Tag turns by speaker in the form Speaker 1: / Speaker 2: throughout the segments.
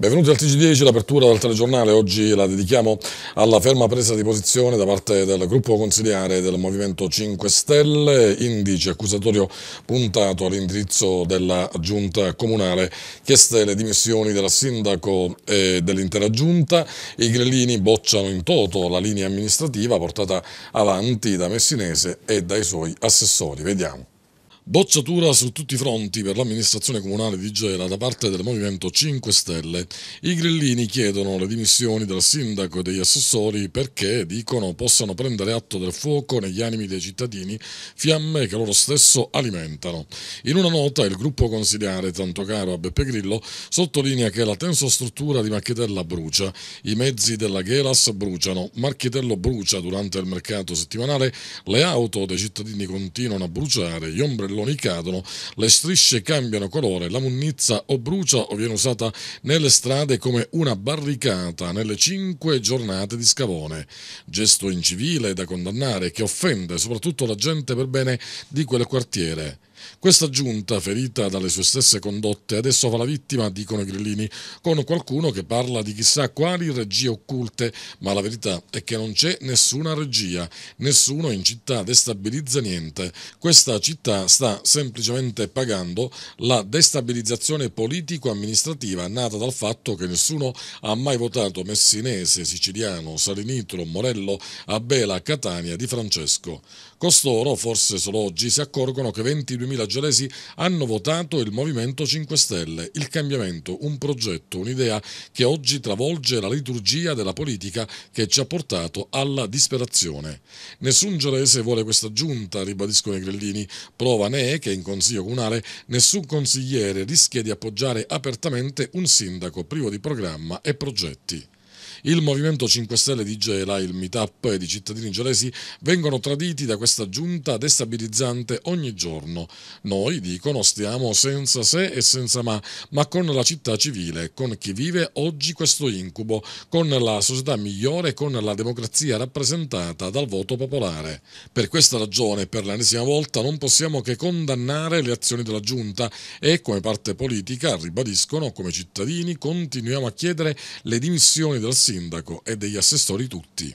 Speaker 1: Benvenuti al TG10, l'apertura del telegiornale. Oggi la dedichiamo alla ferma presa di posizione da parte del gruppo consigliare del Movimento 5 Stelle, indice accusatorio puntato all'indirizzo della giunta comunale, chieste le dimissioni della sindaco e dell'intera giunta, i grellini bocciano in toto la linea amministrativa portata avanti da Messinese e dai suoi assessori. Vediamo. Bocciatura su tutti i fronti per l'amministrazione comunale di Gela da parte del Movimento 5 Stelle. I grillini chiedono le dimissioni del sindaco e degli assessori perché, dicono, possano prendere atto del fuoco negli animi dei cittadini, fiamme che loro stesso alimentano. In una nota il gruppo consigliare, tanto caro a Beppe Grillo, sottolinea che la tensostruttura di Marchitella brucia, i mezzi della Gelas bruciano, Marchitello brucia durante il mercato settimanale, le auto dei cittadini continuano a bruciare, gli ombrelloni palloni cadono, le strisce cambiano colore, la munnizza o brucia o viene usata nelle strade come una barricata nelle cinque giornate di Scavone. Gesto incivile da condannare che offende soprattutto la gente per bene di quel quartiere. Questa giunta, ferita dalle sue stesse condotte, adesso fa la vittima, dicono i grillini, con qualcuno che parla di chissà quali regie occulte, ma la verità è che non c'è nessuna regia, nessuno in città destabilizza niente. Questa città sta semplicemente pagando la destabilizzazione politico-amministrativa nata dal fatto che nessuno ha mai votato messinese, siciliano, salinitro, Morello, Abela, Catania di Francesco. Costoro, forse solo oggi, si accorgono che 22.000 gelesi hanno votato il Movimento 5 Stelle, il cambiamento, un progetto, un'idea che oggi travolge la liturgia della politica che ci ha portato alla disperazione. Nessun gelese vuole questa giunta, ribadiscono i grellini. Prova ne è che in Consiglio Comunale nessun consigliere rischia di appoggiare apertamente un sindaco privo di programma e progetti. Il Movimento 5 Stelle di Gela, il meetup e di cittadini gelesi vengono traditi da questa giunta destabilizzante ogni giorno. Noi, dicono, stiamo senza se e senza ma, ma con la città civile, con chi vive oggi questo incubo, con la società migliore, con la democrazia rappresentata dal voto popolare. Per questa ragione, per l'ennesima volta, non possiamo che condannare le azioni della giunta e, come parte politica, ribadiscono, come cittadini, continuiamo a chiedere le dimissioni del sindaco e degli assessori tutti.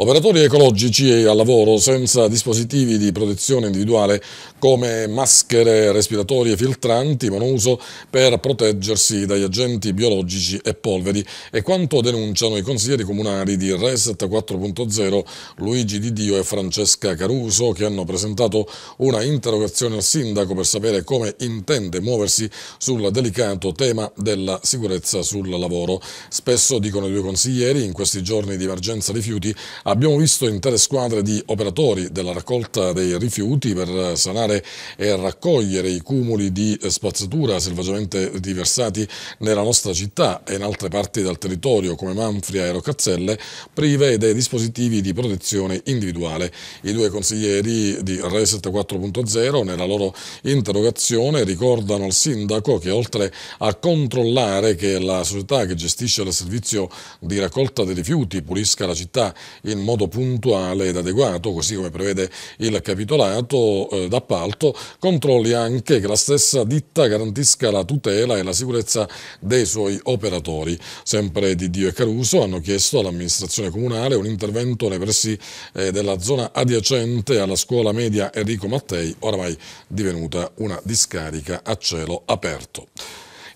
Speaker 1: Operatori ecologici al lavoro senza dispositivi di protezione individuale come maschere, respiratorie filtranti monouso per proteggersi dagli agenti biologici e polveri è quanto denunciano i consiglieri comunali di Reset 4.0 Luigi Di Dio e Francesca Caruso che hanno presentato una interrogazione al sindaco per sapere come intende muoversi sul delicato tema della sicurezza sul lavoro. Spesso, dicono i due consiglieri, in questi giorni di emergenza rifiuti Abbiamo visto intere squadre di operatori della raccolta dei rifiuti per eh, sanare e raccogliere i cumuli di spazzatura selvaggiamente riversati nella nostra città e in altre parti del territorio come Manfria e Roccazzelle prive dei dispositivi di protezione individuale. I due consiglieri di Reset 4.0 nella loro interrogazione ricordano al sindaco che oltre a controllare che la società che gestisce il servizio di raccolta dei rifiuti pulisca la città in in modo puntuale ed adeguato, così come prevede il capitolato eh, d'appalto, controlli anche che la stessa ditta garantisca la tutela e la sicurezza dei suoi operatori. Sempre di Dio e Caruso hanno chiesto all'amministrazione comunale un intervento nei pressi eh, della zona adiacente alla scuola media Enrico Mattei, oramai divenuta una discarica a cielo aperto.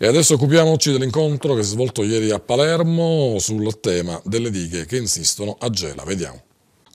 Speaker 1: E adesso occupiamoci dell'incontro che si è svolto ieri a Palermo sul tema delle dighe che insistono a Gela. Vediamo.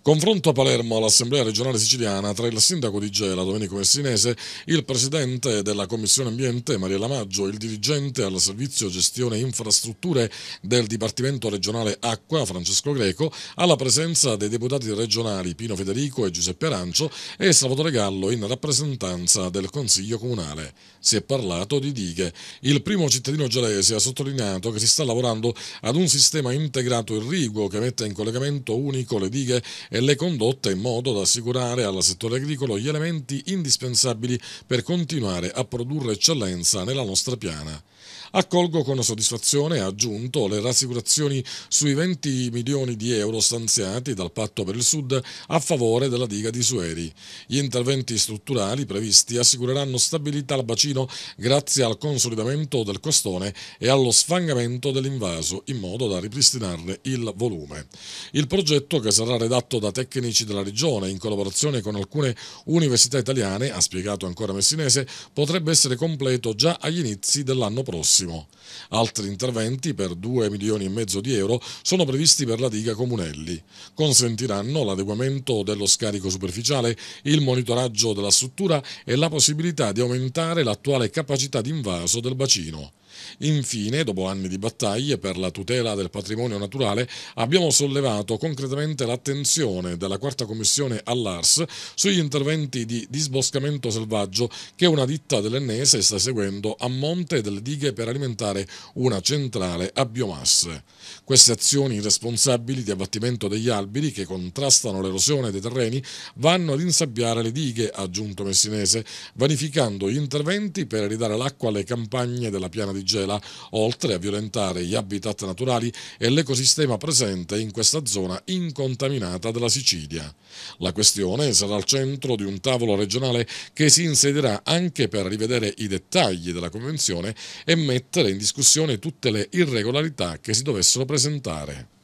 Speaker 1: Confronto a Palermo all'Assemblea regionale siciliana tra il sindaco di Gela, Domenico Messinese, il presidente della Commissione Ambiente, Mariella Maggio, il dirigente al servizio gestione infrastrutture del Dipartimento regionale Acqua, Francesco Greco, alla presenza dei deputati regionali Pino Federico e Giuseppe Arancio e Salvatore Gallo in rappresentanza del Consiglio Comunale. Si è parlato di dighe. Il primo cittadino gelese ha sottolineato che si sta lavorando ad un sistema integrato irriguo che metta in collegamento unico le dighe e e le condotte in modo da assicurare al settore agricolo gli elementi indispensabili per continuare a produrre eccellenza nella nostra piana. Accolgo con soddisfazione, ha aggiunto, le rassicurazioni sui 20 milioni di euro stanziati dal Patto per il Sud a favore della diga di Sueri. Gli interventi strutturali previsti assicureranno stabilità al bacino grazie al consolidamento del costone e allo sfangamento dell'invaso in modo da ripristinarne il volume. Il progetto che sarà redatto da tecnici della regione in collaborazione con alcune università italiane, ha spiegato ancora Messinese, potrebbe essere completo già agli inizi dell'anno prossimo prossimo. Altri interventi per 2 milioni e mezzo di euro sono previsti per la diga Comunelli. Consentiranno l'adeguamento dello scarico superficiale, il monitoraggio della struttura e la possibilità di aumentare l'attuale capacità d'invaso del bacino. Infine, dopo anni di battaglie per la tutela del patrimonio naturale, abbiamo sollevato concretamente l'attenzione della quarta commissione all'ARS sugli interventi di disboscamento selvaggio che una ditta dell'Ennese sta seguendo a monte delle dighe per alimentare una centrale a biomasse. Queste azioni responsabili di abbattimento degli alberi che contrastano l'erosione dei terreni vanno ad insabbiare le dighe, ha aggiunto Messinese, vanificando gli interventi per ridare l'acqua alle campagne della piana di gela, oltre a violentare gli habitat naturali e l'ecosistema presente in questa zona incontaminata della Sicilia. La questione sarà al centro di un tavolo regionale che si insedierà anche per rivedere i dettagli della Convenzione e mettere in discussione tutte le irregolarità che si dovessero presentare.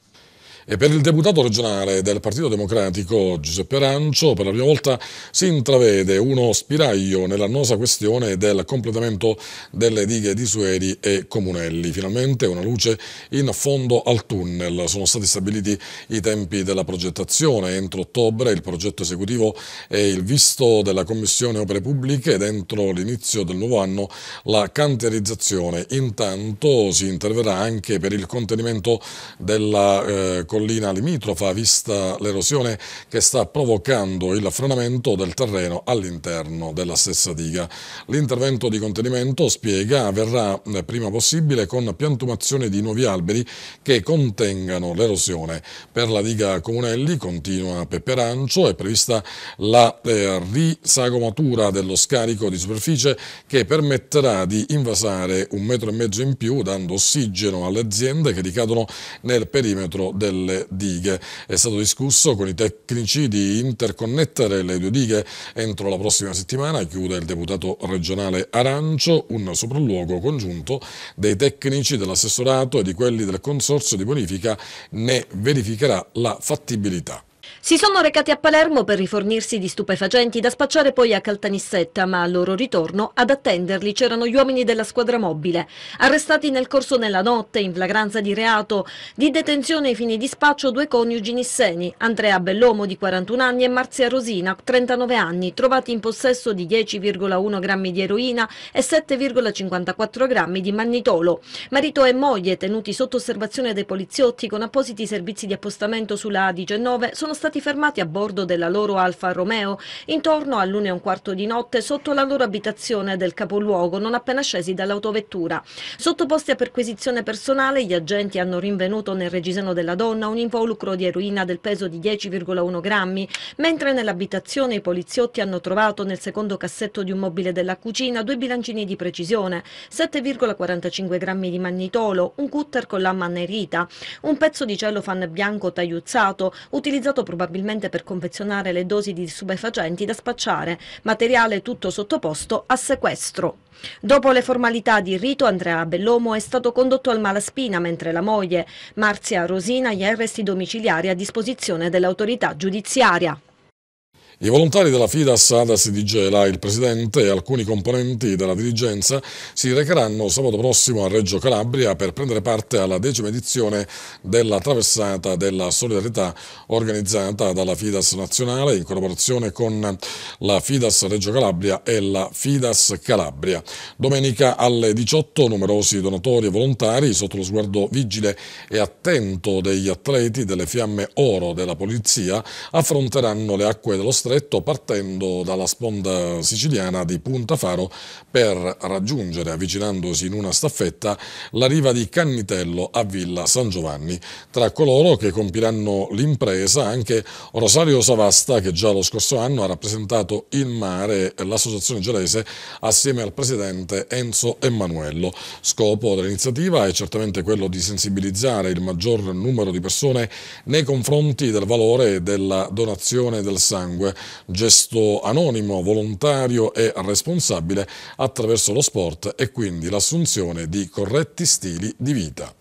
Speaker 1: E per il deputato regionale del Partito Democratico Giuseppe Arancio, per la prima volta si intravede uno spiraglio nell'annosa questione del completamento delle dighe di Sueri e Comunelli. Finalmente una luce in fondo al tunnel. Sono stati stabiliti i tempi della progettazione. Entro ottobre il progetto esecutivo è il visto della Commissione Opere Pubbliche ed entro l'inizio del nuovo anno la canterizzazione. Intanto si interverrà anche per il contenimento della eh, collina limitrofa, vista l'erosione che sta provocando il frenamento del terreno all'interno della stessa diga. L'intervento di contenimento, spiega, avverrà eh, prima possibile con piantumazione di nuovi alberi che contengano l'erosione. Per la diga Comunelli continua Peperancio, è prevista la eh, risagomatura dello scarico di superficie che permetterà di invasare un metro e mezzo in più dando ossigeno alle aziende che ricadono nel perimetro del delle dighe. È stato discusso con i tecnici di interconnettere le due dighe entro la prossima settimana, chiude il deputato regionale Arancio, un sopralluogo congiunto dei tecnici dell'assessorato e di quelli del Consorzio di Bonifica ne verificherà la fattibilità.
Speaker 2: Si sono recati a Palermo per rifornirsi di stupefacenti da spacciare poi a Caltanissetta, ma al loro ritorno ad attenderli c'erano gli uomini della squadra mobile, arrestati nel corso della notte in flagranza di reato, di detenzione ai fini di spaccio due coniugi nisseni, Andrea Bellomo di 41 anni e Marzia Rosina, 39 anni, trovati in possesso di 10,1 grammi di eroina e 7,54 grammi di mannitolo. Marito e moglie, tenuti sotto osservazione dai poliziotti con appositi servizi di appostamento sulla A19, sono stati stati fermati a bordo della loro Alfa Romeo intorno all'1 e un quarto di notte sotto la loro abitazione del capoluogo non appena scesi dall'autovettura. Sottoposti a perquisizione personale gli agenti hanno rinvenuto nel reggiseno della donna un involucro di eroina del peso di 10,1 grammi, mentre nell'abitazione i poliziotti hanno trovato nel secondo cassetto di un mobile della cucina due bilancini di precisione, 7,45 grammi di magnitolo, un cutter con lama annerita, un pezzo di cellophane bianco tagliuzzato, utilizzato probabilmente probabilmente per confezionare le dosi di stupefacenti da spacciare, materiale tutto sottoposto a sequestro. Dopo le formalità di rito, Andrea Bellomo è stato condotto al Malaspina, mentre la moglie, Marzia Rosina, gli arresti domiciliari a disposizione dell'autorità giudiziaria.
Speaker 1: I volontari della FIDAS ADAS di Gela, il presidente e alcuni componenti della dirigenza si recheranno sabato prossimo a Reggio Calabria per prendere parte alla decima edizione della traversata della solidarietà organizzata dalla FIDAS nazionale in collaborazione con la FIDAS Reggio Calabria e la FIDAS Calabria. Domenica alle 18 numerosi donatori e volontari sotto lo sguardo vigile e attento degli atleti delle fiamme oro della polizia affronteranno le acque dello stretto traghetto partendo dalla sponda siciliana di Punta Faro per raggiungere, avvicinandosi in una staffetta, la riva di Cannitello a Villa San Giovanni. Tra coloro che compiranno l'impresa anche Rosario Savasta, che già lo scorso anno ha rappresentato in mare l'associazione gelese assieme al presidente Enzo Emanuello. Scopo dell'iniziativa è certamente quello di sensibilizzare il maggior numero di persone nei confronti del valore della donazione del sangue gesto anonimo, volontario e responsabile attraverso lo sport e quindi l'assunzione di corretti stili di vita.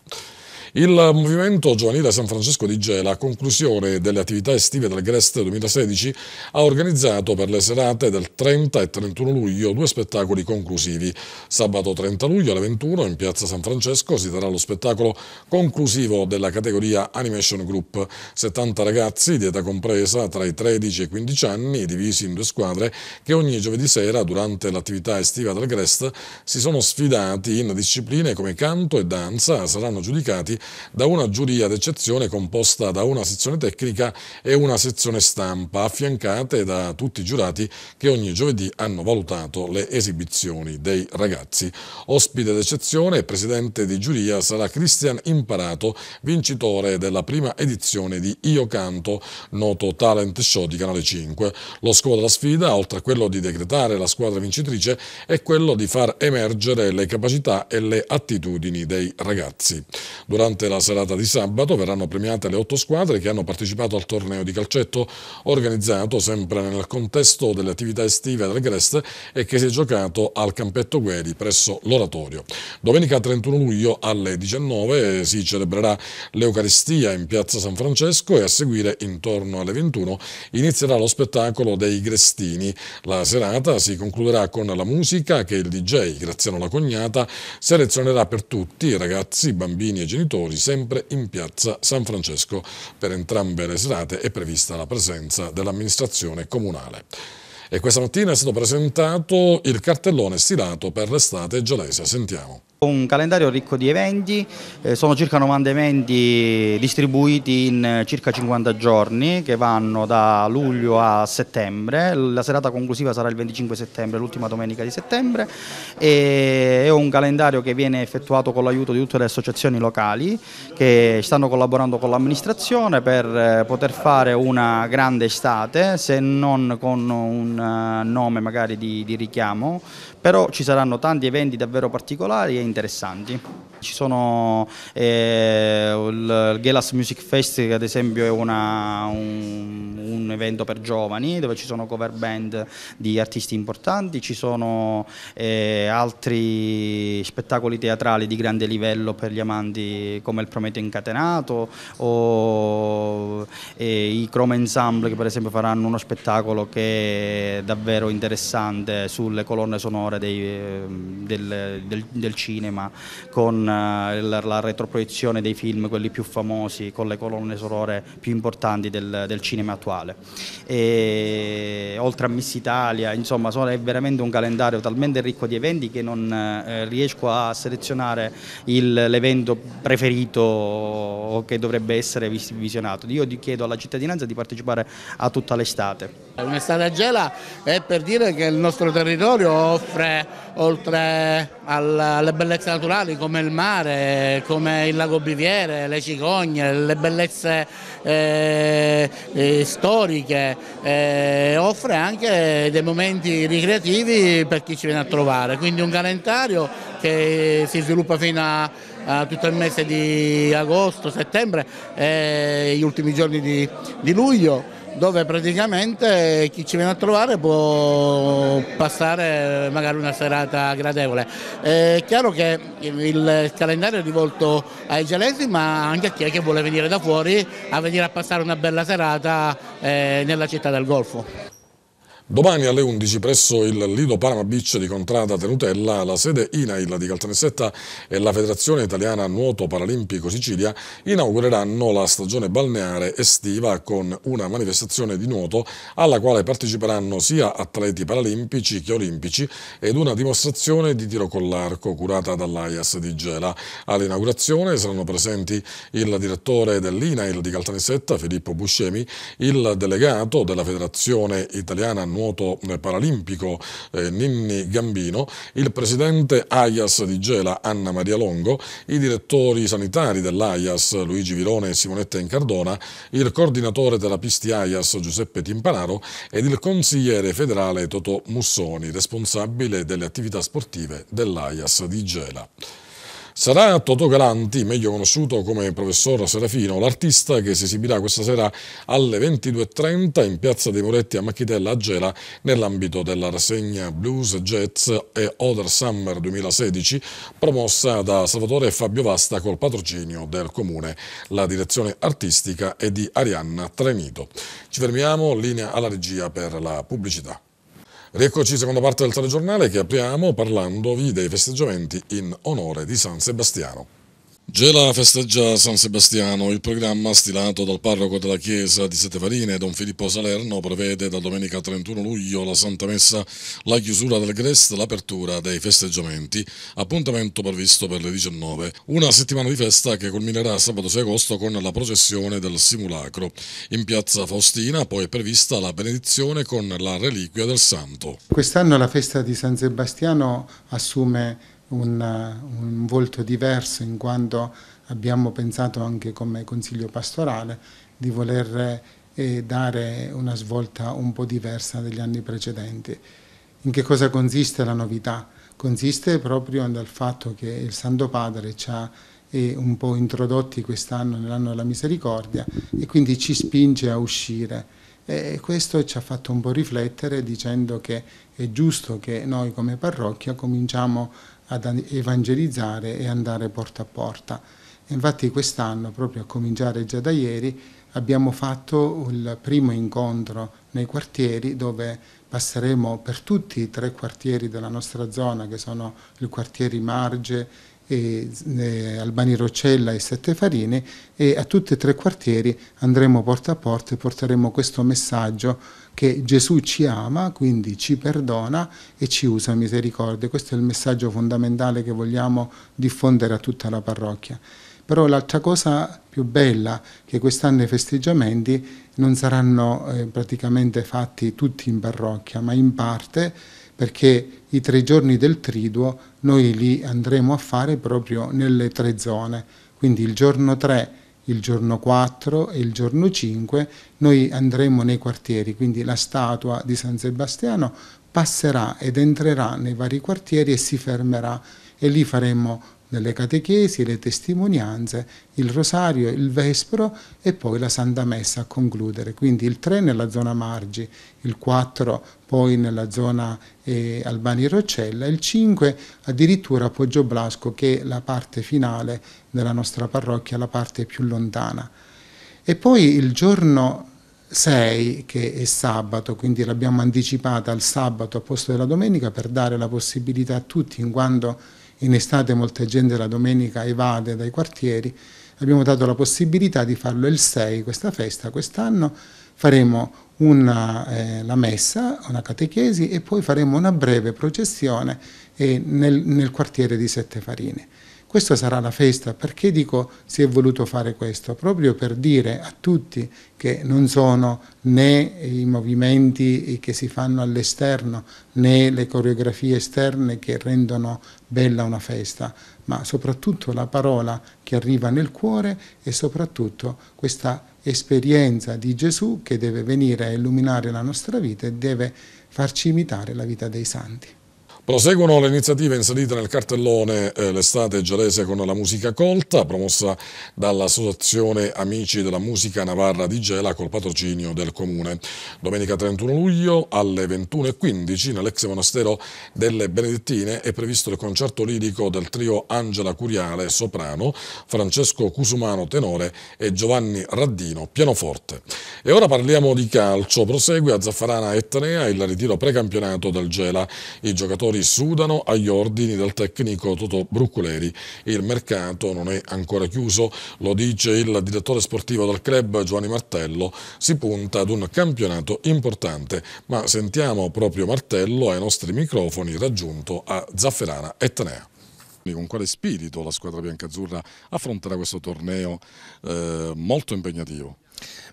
Speaker 1: Il Movimento Giovanile San Francesco di Gela, a conclusione delle attività estive del Grest 2016, ha organizzato per le serate del 30 e 31 luglio due spettacoli conclusivi. Sabato 30 luglio alle 21 in piazza San Francesco si darà lo spettacolo conclusivo della categoria Animation Group. 70 ragazzi di età compresa tra i 13 e i 15 anni, divisi in due squadre, che ogni giovedì sera durante l'attività estiva del Grest si sono sfidati in discipline come canto e danza, saranno giudicati da una giuria d'eccezione composta da una sezione tecnica e una sezione stampa, affiancate da tutti i giurati che ogni giovedì hanno valutato le esibizioni dei ragazzi. Ospite d'eccezione e presidente di giuria sarà Cristian Imparato, vincitore della prima edizione di Io Canto, noto talent show di Canale 5. Lo scopo della sfida, oltre a quello di decretare la squadra vincitrice, è quello di far emergere le capacità e le attitudini dei ragazzi. Durante Durante la serata di sabato verranno premiate le otto squadre che hanno partecipato al torneo di calcetto organizzato sempre nel contesto delle attività estive del Grest e che si è giocato al Campetto Gueri presso l'Oratorio. Domenica 31 luglio alle 19 si celebrerà l'Eucaristia in piazza San Francesco e a seguire intorno alle 21 inizierà lo spettacolo dei Grestini. La serata si concluderà con la musica che il DJ Graziano La Cognata selezionerà per tutti, ragazzi, bambini e genitori Autori, sempre in piazza San Francesco. Per entrambe le serate è prevista la presenza dell'amministrazione comunale. E questa mattina è stato presentato il cartellone stilato per l'estate gelese. Sentiamo. Un calendario ricco di eventi, eh, sono
Speaker 3: circa 90 eventi distribuiti in eh, circa 50 giorni che vanno da luglio a settembre, la serata conclusiva sarà il 25 settembre, l'ultima domenica di settembre e è un calendario che viene effettuato con l'aiuto di tutte le associazioni locali che stanno collaborando con l'amministrazione per eh, poter fare una grande estate se non con un eh, nome magari di, di richiamo però ci saranno tanti eventi davvero particolari e interessanti. Ci sono eh, il Gelas Music Fest che ad esempio è una, un, un, evento per giovani dove ci sono cover band di artisti importanti, ci sono eh, altri spettacoli teatrali di grande livello per gli amanti come il Prometeo Incatenato o eh, i Chrome Ensemble che per esempio faranno uno spettacolo che è davvero interessante sulle colonne sonore dei, ehm, del, del, del cinema con eh, la retroproiezione dei film, quelli più famosi, con le colonne sonore più importanti del, del cinema attuale. E, oltre a Miss Italia, insomma, è veramente un calendario talmente ricco di eventi che non eh, riesco a selezionare l'evento preferito o che dovrebbe essere visionato. Io chiedo alla cittadinanza di partecipare a tutta l'estate. Un'estate a gela è per dire che il nostro
Speaker 4: territorio
Speaker 3: offre,
Speaker 4: oltre alle bellezze naturali come il mare, mare come il lago Biviere, le cicogne, le bellezze eh, eh, storiche, eh, offre anche dei momenti ricreativi per chi ci viene a trovare, quindi un calendario che si sviluppa fino a tutto il mese di agosto, settembre e eh, gli ultimi giorni di, di luglio dove praticamente chi ci viene a trovare può passare magari una serata gradevole. È chiaro che il calendario è rivolto ai gelesi ma anche a chi è che vuole venire da fuori a venire a passare una bella serata eh, nella città del Golfo.
Speaker 1: Domani alle 11 presso il Lido Parma Beach di Contrada Tenutella, la sede INAIL di Caltanissetta e la Federazione Italiana Nuoto Paralimpico Sicilia inaugureranno la stagione balneare estiva con una manifestazione di nuoto alla quale parteciperanno sia atleti paralimpici che olimpici ed una dimostrazione di tiro con l'arco curata dall'AIAS di Gela. All'inaugurazione saranno presenti il direttore dell'INAIL di Caltanissetta Filippo Buscemi, il delegato della Federazione Italiana nuoto paralimpico eh, Ninni Gambino, il presidente AIAS di Gela Anna Maria Longo, i direttori sanitari dell'AIAS Luigi Virone e Simonetta Incardona, il coordinatore terapisti AIAS Giuseppe Timpanaro ed il consigliere federale Toto Mussoni, responsabile delle attività sportive dell'AIAS di Gela. Sarà Totò Galanti, meglio conosciuto come professor Serafino, l'artista che si esibirà questa sera alle 22.30 in piazza dei Moretti a Macchitella a Gela nell'ambito della rassegna Blues, Jazz e Other Summer 2016 promossa da Salvatore Fabio Vasta col patrocinio del Comune, la direzione artistica è di Arianna Trenito. Ci fermiamo, linea alla regia per la pubblicità. Rieccoci, seconda parte del telegiornale che apriamo parlandovi dei festeggiamenti in onore di San Sebastiano. Gela festeggia San Sebastiano. Il programma stilato dal parroco della chiesa di Setevarine, Don Filippo Salerno, prevede da domenica 31 luglio la Santa Messa, la chiusura del Grest, l'apertura dei festeggiamenti, appuntamento previsto per le 19. Una settimana di festa che culminerà sabato 6 agosto con la processione del simulacro. In piazza Faustina poi è prevista la benedizione con la reliquia del santo.
Speaker 4: Quest'anno la festa di San Sebastiano assume un, un volto diverso in quanto abbiamo pensato anche come consiglio pastorale di voler eh, dare una svolta un po' diversa degli anni precedenti. In che cosa consiste la novità? Consiste proprio nel fatto che il Santo Padre ci ha eh, un po' introdotti quest'anno nell'anno della misericordia e quindi ci spinge a uscire. E questo ci ha fatto un po' riflettere dicendo che è giusto che noi come parrocchia cominciamo a ad evangelizzare e andare porta a porta. Infatti quest'anno, proprio a cominciare già da ieri, abbiamo fatto il primo incontro nei quartieri dove passeremo per tutti i tre quartieri della nostra zona, che sono il quartiere Marge, e, eh, Albani Roccella e Sette Farine e a tutti e tre quartieri andremo porta a porta e porteremo questo messaggio che Gesù ci ama, quindi ci perdona e ci usa misericordia. Questo è il messaggio fondamentale che vogliamo diffondere a tutta la parrocchia. Però l'altra cosa più bella che quest'anno i festeggiamenti non saranno eh, praticamente fatti tutti in parrocchia, ma in parte perché i tre giorni del Triduo noi li andremo a fare proprio nelle tre zone, quindi il giorno 3 il giorno 4 e il giorno 5 noi andremo nei quartieri, quindi la statua di San Sebastiano passerà ed entrerà nei vari quartieri e si fermerà e lì faremo nelle catechesi, le testimonianze, il rosario, il vespro e poi la Santa Messa a concludere. Quindi il 3 nella zona Margi, il 4 poi nella zona eh, Albani Roccella, il 5 addirittura a Poggio Blasco che è la parte finale della nostra parrocchia, la parte più lontana. E poi il giorno 6, che è sabato, quindi l'abbiamo anticipata al sabato a posto della domenica per dare la possibilità a tutti, in quanto in estate molta gente la domenica evade dai quartieri, abbiamo dato la possibilità di farlo il 6, questa festa, quest'anno faremo una, eh, la messa, una catechesi e poi faremo una breve processione eh, nel, nel quartiere di Sette Farine. Questa sarà la festa, perché dico si è voluto fare questo? Proprio per dire a tutti che non sono né i movimenti che si fanno all'esterno, né le coreografie esterne che rendono bella una festa, ma soprattutto la parola che arriva nel cuore e soprattutto questa esperienza di Gesù che deve venire a illuminare la nostra vita e deve farci imitare la vita dei santi.
Speaker 1: Proseguono le iniziative inserite nel cartellone eh, L'estate gelese con la musica colta, promossa dall'associazione Amici della Musica Navarra di Gela col patrocinio del Comune. Domenica 31 luglio alle 21.15 nell'ex monastero delle Benedettine è previsto il concerto lirico del trio Angela Curiale, soprano, Francesco Cusumano, tenore e Giovanni Raddino, pianoforte. E ora parliamo di calcio. Prosegue a Zaffarana e Tenea il ritiro precampionato del Gela. I giocatori giocatori sudano agli ordini del tecnico Toto Bruccoleri. Il mercato non è ancora chiuso, lo dice il direttore sportivo del club Giovanni Martello. Si punta ad un campionato importante, ma sentiamo proprio Martello ai nostri microfoni raggiunto a Zafferana Etnea con quale spirito la squadra biancazzurra affronterà questo torneo eh, molto impegnativo?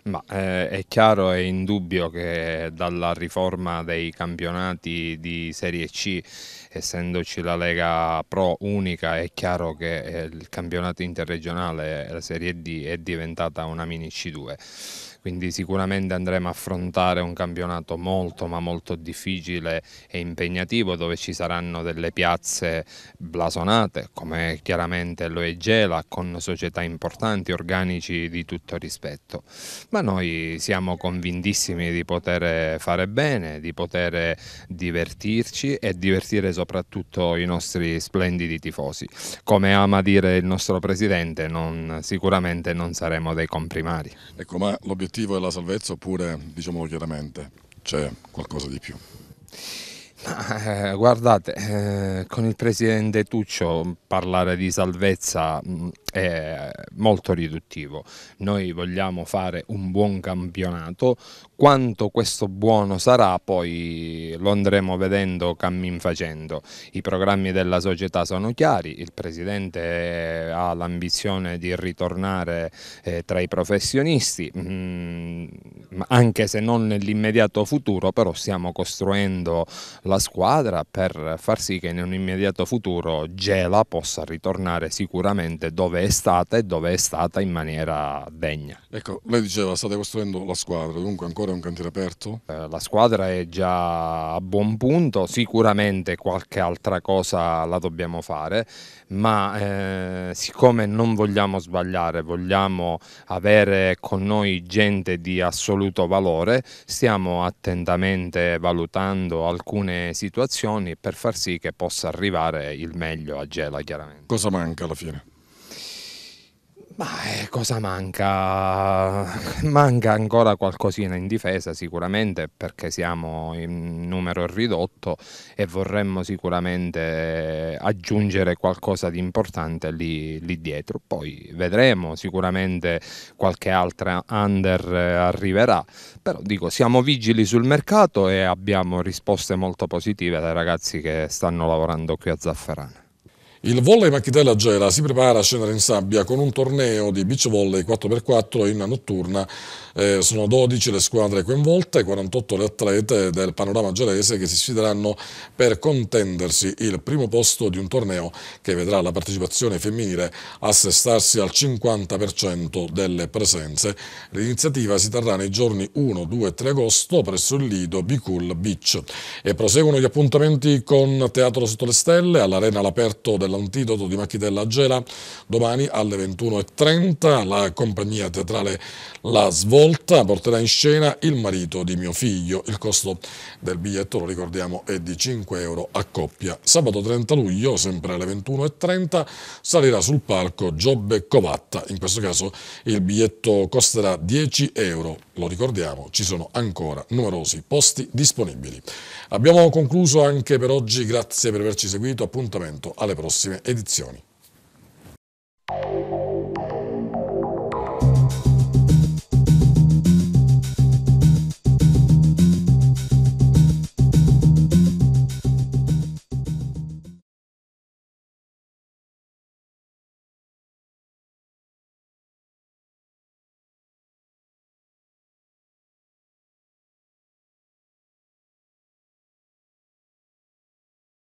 Speaker 1: Ma eh, è chiaro e indubbio
Speaker 5: che dalla riforma dei campionati di Serie C essendoci la Lega Pro unica è chiaro che eh, il campionato interregionale, eh, la Serie D, è diventata una mini C2 quindi sicuramente andremo a affrontare un campionato molto ma molto difficile e impegnativo dove ci saranno delle piazze blasonate come chiaramente lo è Gela con società importanti, organici di tutto rispetto ma noi siamo convintissimi di poter fare bene, di poter divertirci e divertire soprattutto soprattutto i nostri splendidi tifosi. Come ama dire il nostro Presidente, non, sicuramente non saremo dei comprimari. Ecco, ma l'obiettivo è la salvezza oppure, diciamolo chiaramente, c'è qualcosa di più? Ma, eh, guardate, eh, con il presidente Tuccio parlare di salvezza mh, mm, è molto riduttivo. Noi vogliamo fare un buon campionato, quanto questo buono sarà poi lo andremo vedendo cammin facendo. I programmi della società sono chiari, il presidente ha l'ambizione di ritornare eh, tra i professionisti, mh, mm, anche se non nell'immediato futuro, però stiamo costruendo la squadra per far sì che in un immediato futuro Gela possa ritornare sicuramente dove dove è stata e dove è stata in maniera degna.
Speaker 1: Ecco, lei diceva state costruendo la squadra, dunque ancora è un cantiere
Speaker 5: aperto? Eh, la squadra è già a buon punto, sicuramente qualche altra cosa la dobbiamo fare, ma eh, siccome non vogliamo sbagliare, vogliamo avere con noi gente di assoluto valore, stiamo attentamente valutando alcune situazioni per far sì che possa arrivare il meglio a Gela chiaramente. Cosa manca alla fine? Ma eh, cosa manca? Manca ancora qualcosina in difesa sicuramente perché siamo in numero ridotto e vorremmo sicuramente aggiungere qualcosa di importante lì, lì dietro. Poi vedremo, sicuramente qualche altra under arriverà, però dico siamo vigili sul mercato e abbiamo risposte molto positive dai ragazzi che stanno lavorando qui a Zafferana.
Speaker 1: Il volley Macchitella Gela si prepara a scendere in sabbia con un torneo di beach volley 4x4 in notturna. Eh, sono 12 le squadre coinvolte, 48 le atlete del panorama gelese che si sfideranno per contendersi il primo posto di un torneo che vedrà la partecipazione femminile assestarsi al 50% delle presenze. L'iniziativa si terrà nei giorni 1, 2 e 3 agosto presso il Lido Bicul Beach. E proseguono gli appuntamenti con Teatro Sotto le Stelle all'Arena all'aperto del dell'antidoto di Macchitella Gela domani alle 21.30. La compagnia teatrale La Svolta porterà in scena Il marito di mio figlio. Il costo del biglietto, lo ricordiamo, è di 5 euro a coppia. Sabato 30 luglio, sempre alle 21.30, salirà sul palco Giobbe Covatta. In questo caso il biglietto costerà 10 euro. Lo ricordiamo, ci sono ancora numerosi posti disponibili. Abbiamo concluso anche per oggi, grazie per averci seguito, appuntamento alle prossime prossime edizioni.